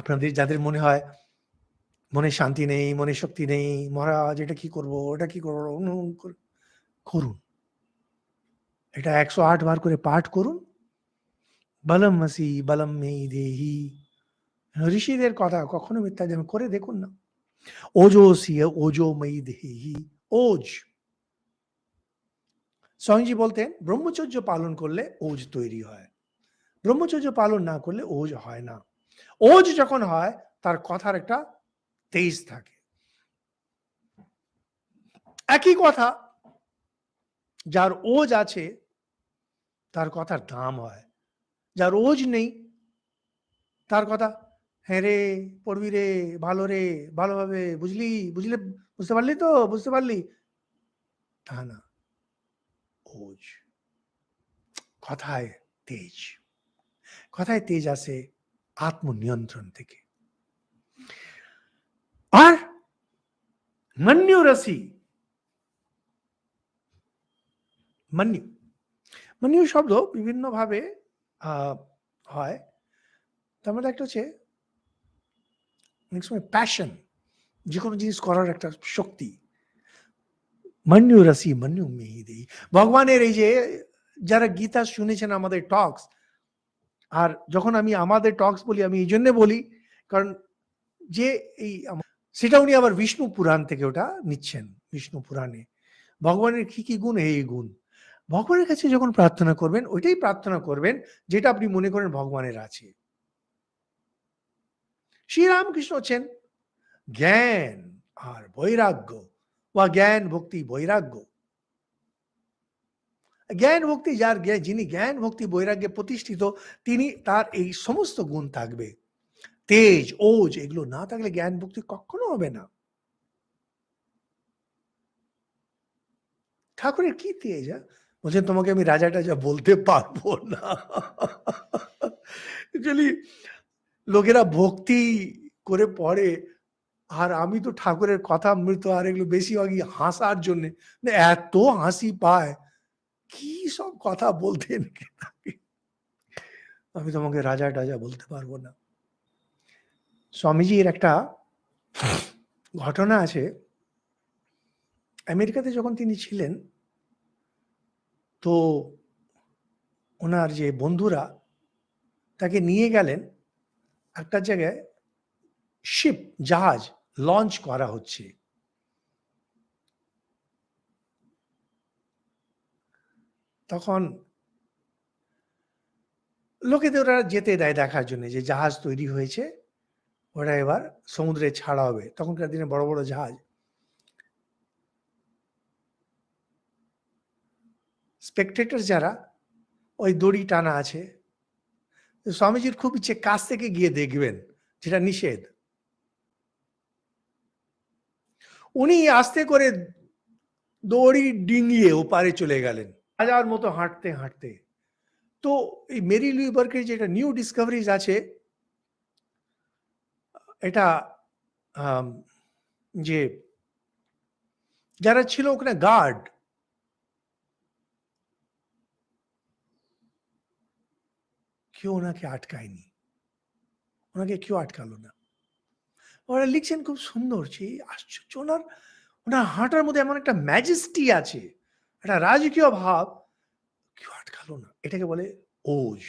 আপনাদের যাদের মনে হয় মনে শান্তি নেই মনে শক্তি নেই মহারাজ এটা কি করব এটা কি করবো করুন এটা একশো আট বার করে পাঠ করুন বলম মাসি বলম মেই দেহি ঋষিদের কথা কখনো মিথ্যা যেন করে দেখুন না ওজো সিয়ে ওজো মেই দেহি ওজ স্বয়ংজি বলতেন ব্রহ্মচর্য পালন করলে ওজ তৈরি হয় ব্রহ্মচর্য পালন না করলে ওজ হয় না ওজ যখন হয় তার কথার একটা তেজ থাকে একই কথা যার ওজ আছে তার কথার দাম হয় যার ওজ নেই তার কথা হ্যাঁ রে পড়বি রে ভালো রে ভালোভাবে বুঝলি বুঝলে বুঝতে পারলি তো বুঝতে পারলি তা না ওজ কথায় তেজ কথায় তেজ আছে আত্মনিয়ন্ত্রণ থেকে আর মন্যু রাশি মন্যু মন্যু শব্দ বিভিন্নভাবে হয় তার মধ্যে একটা হচ্ছে অনেক সময় প্যাশন যে কোনো জিনিস করার একটা শক্তি মন্যু রাশি মন্যু মেহি দেই ভগবানের এই যে যারা গীতা শুনেছেন আমাদের টক্স আর যখন আমি আমাদের টক্স বলি আমি এই জন্যে বলি কারণ যে এই সেটা উনি আবার বিষ্ণু পুরাণ থেকে ওটা নিচ্ছেন বিষ্ণু পুরাণে ভগবানের কি কি গুণ এই গুণ ভগবানের কাছে যখন প্রার্থনা করবেন ওইটাই প্রার্থনা করবেন যেটা আপনি মনে করেন ভগবানের আছে শ্রীরামকৃষ্ণ হচ্ছেন জ্ঞান আর বৈরাগ্য বা জ্ঞান ভক্তি বৈরাগ্য জ্ঞান ভক্তি যার যিনি জ্ঞান ভক্তি বৈরাগ্যে প্রতিষ্ঠিত তিনি তার এই সমস্ত গুণ থাকবে তেজ ওজ এগুলো না থাকলে জ্ঞান ভক্তি কখনো হবে না ঠাকুরের কি তেজ বলছে তোমাকে আমি রাজাটা যা বলতে পারবো না অ্যাকচুয়ালি লোকেরা ভক্তি করে পড়ে আর আমি তো ঠাকুরের কথা মৃত আর এগুলো বেশিরভাগই হাসার জন্যে মানে এত হাসি পায় কি সব কথা বলতেন আমি তোমাকে রাজা টাজা বলতে পারবো না স্বামীজির একটা ঘটনা আছে আমেরিকাতে যখন তিনি ছিলেন তো ওনার যে বন্ধুরা তাকে নিয়ে গেলেন একটা জায়গায় শিপ জাহাজ লঞ্চ করা হচ্ছে তখন লোকেদের ওরা যেতে দেয় দেখার জন্য যে জাহাজ তৈরি হয়েছে ওরা এবার সমুদ্রে ছাড়া হবে তখনকার দিনে বড় বড় জাহাজ স্পেকটেটার যারা ওই দড়ি টানা আছে স্বামীজির খুব ইচ্ছে কাছ থেকে গিয়ে দেখবেন যেটা নিষেধ উনি আস্তে করে দড়ি ডিঙিয়ে ওপারে চলে গেলেন রাজার মতো হাঁটতে হাঁটতে তো এই মেরি লুই বার্কের যেটা নিউ ডিসকভারিজ আছে এটা যে যারা ছিল ওখানে গার্ড কেউ ওনাকে আটকায়নি ওনাকে কেউ আটকালো না ওরা লিখছেন খুব সুন্দর যে আশ্চর্য ওনার ওনার হাঁটার মধ্যে এমন একটা ম্যাজেস্টি আছে একটা রাজকীয় ভাব কেউ আটকালো না এটাকে বলে ওজ